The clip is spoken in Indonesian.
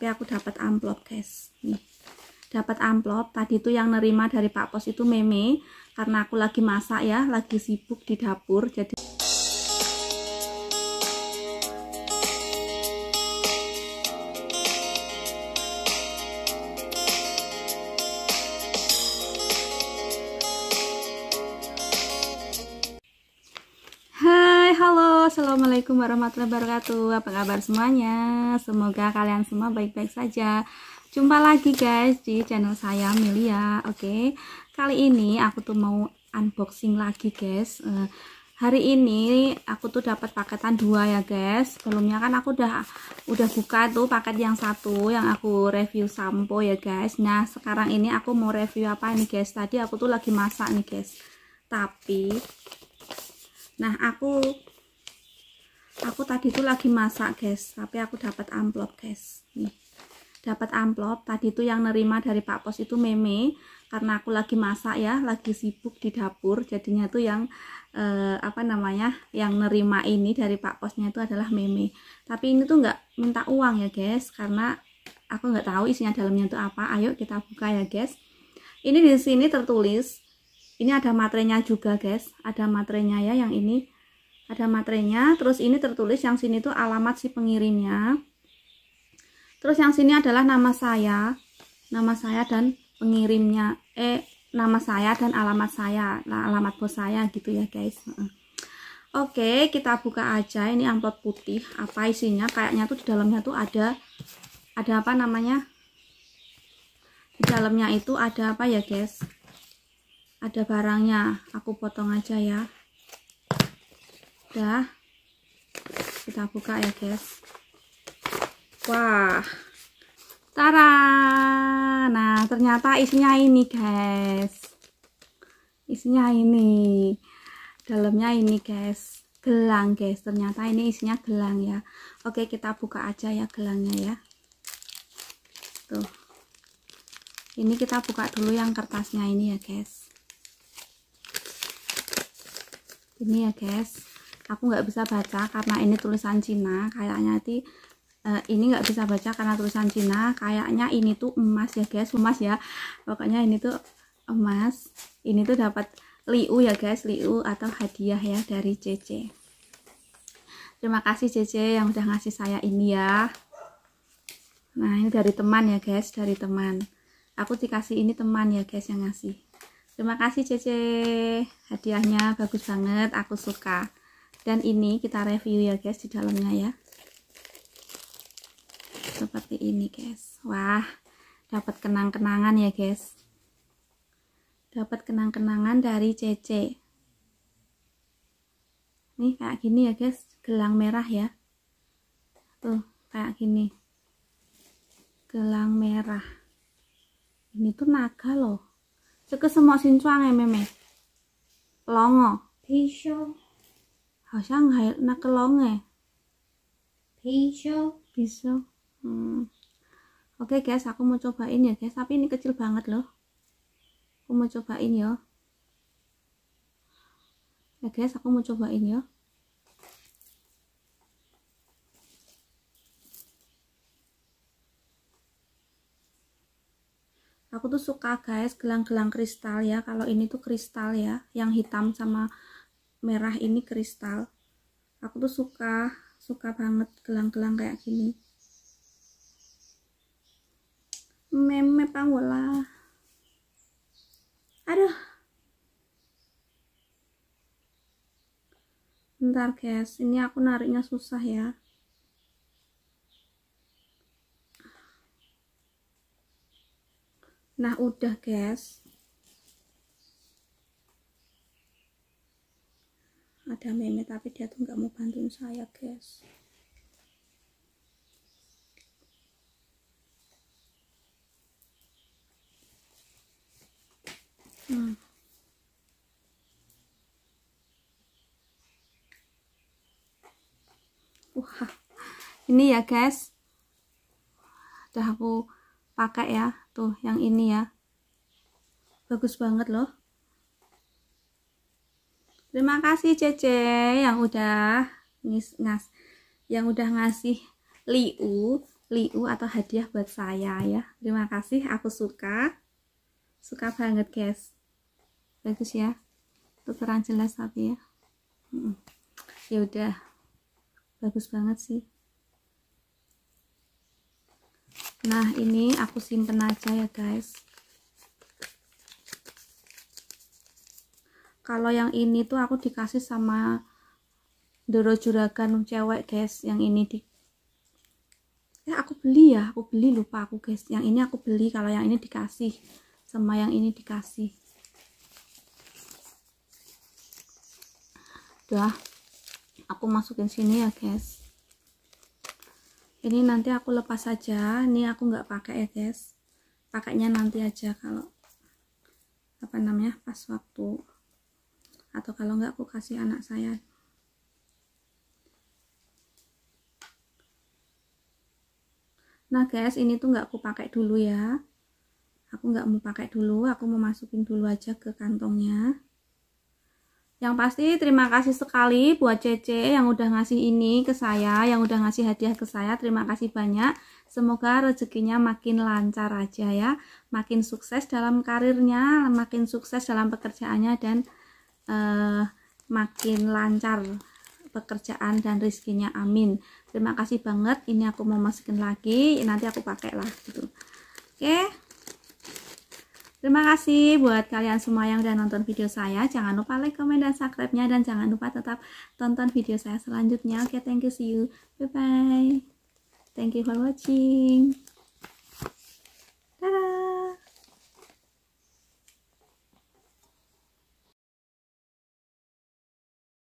tapi aku dapat amplop, guys. Nih. Dapat amplop. Tadi itu yang nerima dari Pak Pos itu meme karena aku lagi masak ya, lagi sibuk di dapur jadi Assalamualaikum warahmatullahi wabarakatuh Apa kabar semuanya Semoga kalian semua baik-baik saja Jumpa lagi guys di channel saya Milia Oke okay? Kali ini aku tuh mau unboxing lagi guys uh, Hari ini aku tuh dapat paketan dua ya guys Sebelumnya kan aku udah udah buka tuh paket yang satu Yang aku review sampo ya guys Nah sekarang ini aku mau review apa ini guys Tadi aku tuh lagi masak nih guys Tapi Nah aku aku tadi tuh lagi masak guys tapi aku dapat amplop guys nih dapat amplop tadi tuh yang nerima dari Pak Pos itu meme karena aku lagi masak ya lagi sibuk di dapur jadinya tuh yang eh, apa namanya yang nerima ini dari Pak Posnya itu adalah meme tapi ini tuh nggak minta uang ya guys karena aku nggak tahu isinya dalamnya itu apa ayo kita buka ya guys ini di sini tertulis ini ada materinya juga guys ada materinya ya yang ini ada materinya, terus ini tertulis yang sini tuh alamat si pengirimnya terus yang sini adalah nama saya nama saya dan pengirimnya eh nama saya dan alamat saya nah, alamat bos saya gitu ya guys Oke kita buka aja ini amplop putih apa isinya kayaknya tuh di dalamnya tuh ada ada apa namanya di dalamnya itu ada apa ya guys ada barangnya aku potong aja ya udah kita buka ya guys wah tara nah ternyata isinya ini guys isinya ini dalamnya ini guys gelang guys ternyata ini isinya gelang ya oke kita buka aja ya gelangnya ya tuh ini kita buka dulu yang kertasnya ini ya guys ini ya guys aku nggak bisa baca karena ini tulisan Cina kayaknya ti uh, eh, ini nggak bisa baca karena tulisan Cina kayaknya ini tuh emas ya guys emas ya pokoknya ini tuh emas ini tuh dapat liu ya guys liu atau hadiah ya dari CC terima kasih CC yang udah ngasih saya ini ya nah ini dari teman ya guys dari teman aku dikasih ini teman ya guys yang ngasih terima kasih CC hadiahnya bagus banget aku suka dan ini kita review ya guys di dalamnya ya seperti ini guys wah dapat kenang-kenangan ya guys dapat kenang-kenangan dari CC nih kayak gini ya guys gelang merah ya tuh kayak gini gelang merah ini tuh naga loh itu semua sincuang ya meme longo 好像还有那个龙哎，貔貅，貔貅，hmm. Oke guys, aku mau cobain ya guys, tapi ini kecil banget loh. Aku mau cobain ya. Ya guys, aku mau cobain ya. Aku tuh suka guys gelang-gelang kristal ya, kalau ini tuh kristal ya, yang hitam sama merah ini kristal aku tuh suka suka banget gelang-gelang kayak gini meme panggola aduh bentar guys ini aku nariknya susah ya nah udah guys ada meme tapi dia tuh nggak mau bantuin saya guys hmm. wah ini ya guys udah aku pakai ya tuh yang ini ya bagus banget loh Terima kasih Cece yang udah ngas yang udah ngasih liu, liu atau hadiah buat saya ya. Terima kasih, aku suka. Suka banget, guys. Bagus ya. terang jelas tapi ya. Hmm. Ya udah. Bagus banget sih. Nah, ini aku simpen aja ya, guys. kalau yang ini tuh aku dikasih sama Doro Juragan cewek guys yang ini di ya aku beli ya aku beli lupa aku guys yang ini aku beli kalau yang ini dikasih sama yang ini dikasih udah aku masukin sini ya guys ini nanti aku lepas aja ini aku nggak pakai ya guys pakainya nanti aja kalau apa namanya pas waktu atau kalau enggak aku kasih anak saya nah guys ini tuh enggak aku pakai dulu ya aku enggak mau pakai dulu aku mau masukin dulu aja ke kantongnya yang pasti terima kasih sekali buat Cece yang udah ngasih ini ke saya, yang udah ngasih hadiah ke saya. Terima kasih banyak. Semoga rezekinya makin lancar aja ya. Makin sukses dalam karirnya, makin sukses dalam pekerjaannya dan uh, makin lancar pekerjaan dan rezekinya amin terima kasih banget ini aku mau masukin lagi nanti aku pakai lah gitu oke okay. terima kasih buat kalian semua yang udah nonton video saya jangan lupa like comment dan subscribe nya dan jangan lupa tetap tonton video saya selanjutnya oke okay, thank you see you bye bye thank you for watching